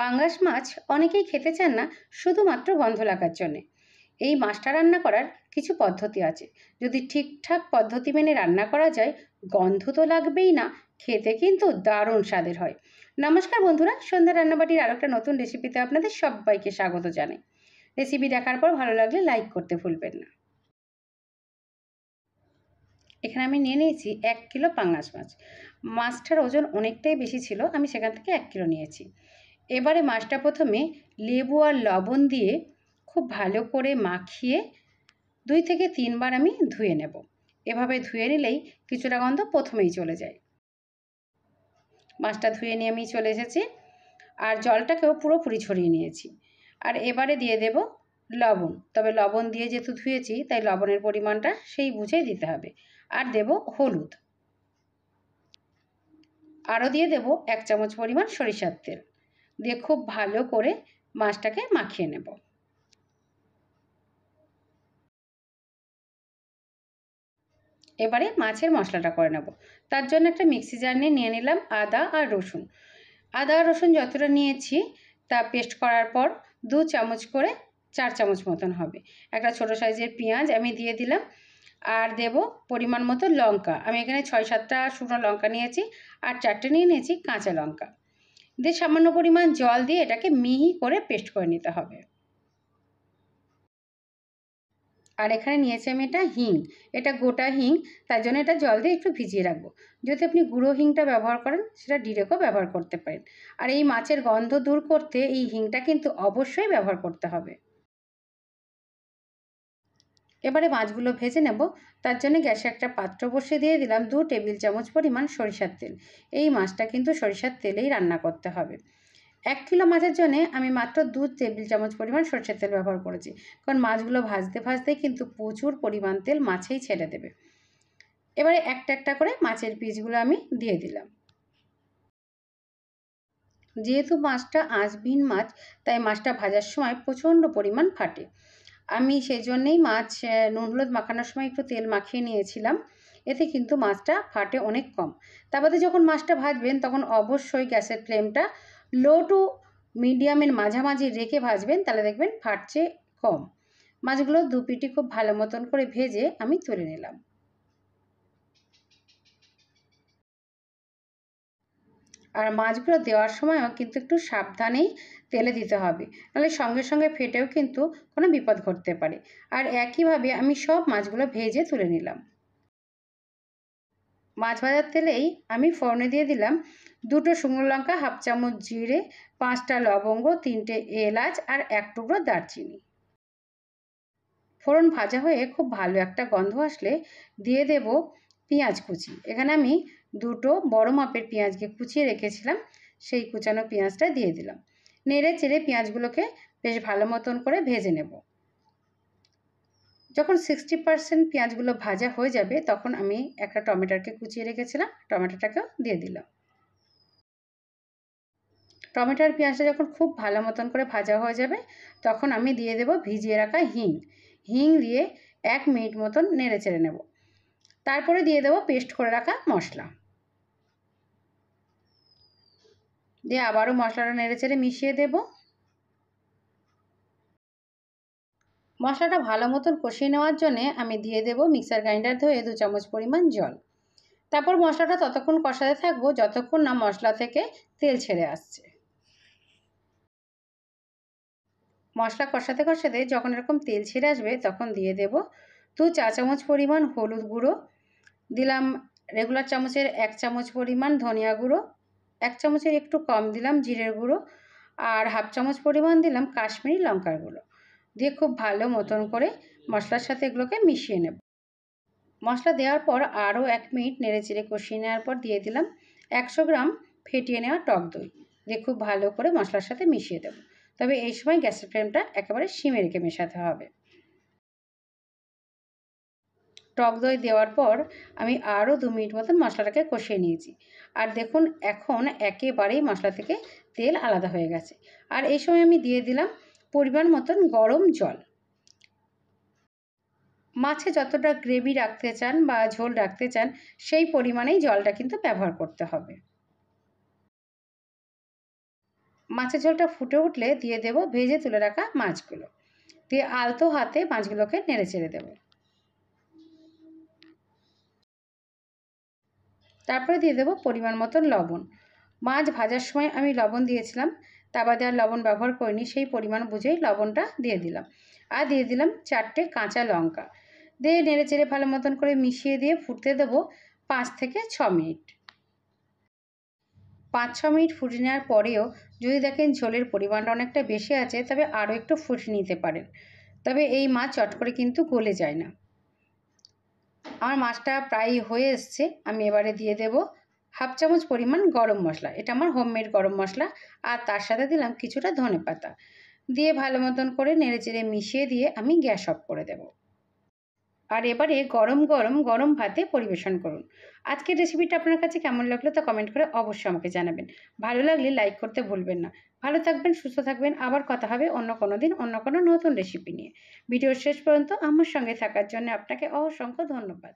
পাঙ্গাস মাছ অনেকেই খেতে চান না শুধুমাত্র গন্ধ লাগার জন্যে এই মাছটা রান্না করার কিছু পদ্ধতি আছে যদি ঠিকঠাক পদ্ধতি মেনে রান্না করা যায় গন্ধ তো লাগবেই না খেতে কিন্তু দারুণ স্বাদের হয় নমস্কার বন্ধুরা সন্ধ্যা রান্নাবাটির আরও একটা নতুন রেসিপিতে আপনাদের সবাইকে স্বাগত জানাই রেসিপি দেখার পর ভালো লাগলে লাইক করতে ভুলবেন না এখানে আমি নিয়ে নিয়েছি এক কিলো পাঙ্গাস মাছ মাছটার ওজন অনেকটাই বেশি ছিল আমি সেখান থেকে এক কিলো নিয়েছি এবারে মাছটা প্রথমে লেবু আর লবণ দিয়ে খুব ভালো করে মাখিয়ে দুই থেকে তিনবার আমি ধুয়ে নেব এভাবে ধুয়ে নিলেই কিছুটা গন্ধ প্রথমেই চলে যায় মাছটা ধুয়ে নিয়ে আমি চলে এসেছি আর জলটাকেও পুরোপুরি ছড়িয়ে নিয়েছি আর এবারে দিয়ে দেব লবণ তবে লবণ দিয়ে যেহেতু ধুয়েছি তাই লবণের পরিমাণটা সেই বুঝেই দিতে হবে আর দেব হলুদ আরও দিয়ে দেব এক চামচ পরিমাণ সরিষার তেল দিয়ে খুব ভালো করে মাছটাকে মাখিয়ে নেব এবারে মাছের মশলাটা করে নেব তার জন্য একটা মিক্সি জার নিয়ে নিয়ে নিলাম আদা আর রসুন আদা আর রসুন যতটা নিয়েছি তা পেস্ট করার পর দু চামচ করে চার চামচ মতন হবে একটা ছোট সাইজের পেঁয়াজ আমি দিয়ে দিলাম আর দেব পরিমাণ মতো লঙ্কা আমি এখানে ছয় সাতটা শুকনো লঙ্কা নিয়েছি আর চারটে নিয়ে নিয়েছি কাঁচা লঙ্কা দিয়ে সামান্য পরিমাণ জল দিয়ে এটাকে মিহি করে পেস্ট করে নিতে হবে আর এখানে নিয়েছি আমি এটা হিং এটা গোটা হিং তার জন্য এটা জল দিয়ে একটু ভিজিয়ে রাখবো যদি আপনি গুঁড়ো হিংটা ব্যবহার করেন সেটা ডিরেক্টও ব্যবহার করতে পারেন আর এই মাছের গন্ধ দূর করতে এই হিংটা কিন্তু অবশ্যই ব্যবহার করতে হবে এবারে মাছগুলো ভেজে নেব তার জন্য গ্যাসে একটা পাত্র বসিয়ে দিয়ে দিলাম দু টেবিল চামচ পরিমাণ সরিষার তেল এই মাছটা কিন্তু সরিষার তেলেই রান্না করতে হবে এক কিলো মাছের জন্যে আমি মাত্র দু টেবিল চামচ পরিমাণ সরষের তেল ব্যবহার করেছি কারণ মাছগুলো ভাজতে ভাজতে কিন্তু প্রচুর পরিমাণ তেল মাছেই ছেড়ে দেবে এবারে একটা একটা করে মাছের পিসগুলো আমি দিয়ে দিলাম যেহেতু মাছটা আঁচবিন মাছ তাই মাছটা ভাজার সময় প্রচণ্ড পরিমাণ ফাটে আমি সেই জন্যেই মাছ নুন হলুদ মাখানোর সময় একটু তেল মাখিয়ে নিয়েছিলাম এতে কিন্তু মাছটা ফাটে অনেক কম তারপরে যখন মাছটা ভাজবেন তখন অবশ্যই গ্যাসের ফ্লেমটা লো টু মিডিয়ামের মাঝামাঝি রেখে ভাজবেন তাহলে দেখবেন ফাটছে কম মাছগুলো দুপিটি খুব ভালো মতন করে ভেজে আমি তুলে নিলাম আর মাছগুলো দেওয়ার সময়ও কিন্তু একটু সাবধানেই তেলে দিতে হবে নাহলে সঙ্গে সঙ্গে ফেটেও কিন্তু কোনো বিপদ ঘটতে পারে আর একইভাবে আমি সব মাছগুলো ভেজে তুলে নিলাম মাছ ভাজার তেলেই আমি ফোড়নে দিয়ে দিলাম দুটো শুকনো লঙ্কা হাফ চামচ জিরে পাঁচটা লবঙ্গ তিনটে এলাচ আর এক টুকরো দারচিনি ফোড়ন ভাজা হয়ে খুব ভালো একটা গন্ধ আসলে দিয়ে দেব পেঁয়াজ কুচি এখানে আমি দুটো বড় মাপের পেঁয়াজকে কুচিয়ে রেখেছিলাম সেই কুচানো পেঁয়াজটা দিয়ে দিলাম নেড়ে চেড়ে পেঁয়াজগুলোকে বেশ ভালো মতন করে ভেজে নেব যখন সিক্সটি পারসেন্ট পেঁয়াজগুলো ভাজা হয়ে যাবে তখন আমি একটা টমেটোকে কুচিয়ে রেখেছিলাম টমেটোটাকেও দিয়ে দিলাম টমেটোর পেঁয়াজটা যখন খুব ভালো মতন করে ভাজা হয়ে যাবে তখন আমি দিয়ে দেব ভিজিয়ে রাখা হিং হিং দিয়ে এক মিনিট মতন নেড়ে চেড়ে নেব তারপরে দিয়ে দেবো পেস্ট করে রাখা মশলা দিয়ে আবারও মশলাটা নেড়ে চেড়ে মিশিয়ে দেব মশলাটা ভালো মতন কষিয়ে নেওয়ার জন্যে আমি দিয়ে দেব মিক্সার গ্রাইন্ডার ধুয়ে দু চামচ পরিমাণ জল তারপর মশলাটা ততক্ষণ কষাতে থাকবো যতক্ষণ না মশলা থেকে তেল ছেড়ে আসছে মশলা কষাতে কষাতে যখন এরকম তেল ছেড়ে আসবে তখন দিয়ে দেব দু চা চামচ পরিমাণ হলুদ গুঁড়ো দিলাম রেগুলার চামচের এক চামচ পরিমাণ ধনিয়া গুঁড়ো এক চামচের একটু কম দিলাম জিরের গুঁড়ো আর হাফ চামচ পরিমাণ দিলাম কাশ্মীরি লঙ্কার গুঁড়ো দিয়ে খুব ভালো মতন করে মশলার সাথে এগুলোকে মিশিয়ে নেব মশলা দেওয়ার পর আরও এক মিনিট নেড়ে চেড়ে কষিয়ে নেওয়ার পর দিয়ে দিলাম একশো গ্রাম ফেটিয়ে নেওয়া টক দই দিয়ে খুব ভালো করে মশলার সাথে মিশিয়ে দেব তবে এই সময় গ্যাসের ফ্লেমটা একেবারে সিমে রেখে মেশাতে হবে টক দই দেওয়ার পর আমি আরও দু মিনিট মতন মশলাটাকে কষিয়ে নিয়েছি আর দেখুন এখন একেবারেই মশলা থেকে তেল আলাদা হয়ে গেছে আর এই সময় আমি দিয়ে দিলাম পরিমাণ মতন গরম জল মাছে যতটা গ্রেভি রাখতে চান বা ঝোল রাখতে চান সেই পরিমাণেই জলটা কিন্তু ব্যবহার করতে হবে মাছের ঝোলটা ফুটে উঠলে দিয়ে দেব ভেজে তুলে রাখা মাছগুলো দিয়ে আলতো হাতে মাছগুলোকে নেড়ে চেড়ে দেবো তারপরে দিয়ে দেবো পরিমাণ মতন লবণ মাছ ভাজার সময় আমি লবণ দিয়েছিলাম তা বাদে আর লবণ ব্যবহার করিনি সেই পরিমাণ বুঝেই লবণটা দিয়ে দিলাম আর দিয়ে দিলাম চারটে কাঁচা লঙ্কা দিয়ে নেড়ে চেড়ে ভালো মতন করে মিশিয়ে দিয়ে ফুটতে দেবো পাঁচ থেকে ছ মিনিট পাঁচ ছ মিনিট ফুটে নেওয়ার পরেও যদি দেখেন ঝোলের পরিমাণটা অনেকটা বেশি আছে তবে আরও একটু ফুটে নিতে পারেন তবে এই মাছ চট করে কিন্তু গলে যায় না আমার মাছটা প্রায় হয়ে এসছে আমি এবারে দিয়ে দেব হাফ চামচ পরিমাণ গরম মশলা এটা আমার হোমমেড গরম মশলা আর তার সাথে দিলাম কিছুটা ধনে পাতা দিয়ে ভালো মতন করে নেড়ে চেড়ে মিশিয়ে দিয়ে আমি গ্যাস অফ করে দেব আর এবারে গরম গরম গরম ভাতে পরিবেশন করুন আজকের রেসিপিটা আপনার কাছে কেমন লাগলো তা কমেন্ট করে অবশ্যই আমাকে জানাবেন ভালো লাগলে লাইক করতে ভুলবেন না ভালো থাকবেন সুস্থ থাকবেন আবার কথা হবে অন্য কোনো দিন অন্য কোনো নতুন রেসিপি নিয়ে ভিডিওর শেষ পর্যন্ত আমার সঙ্গে থাকার জন্য আপনাকে অসংখ্য ধন্যবাদ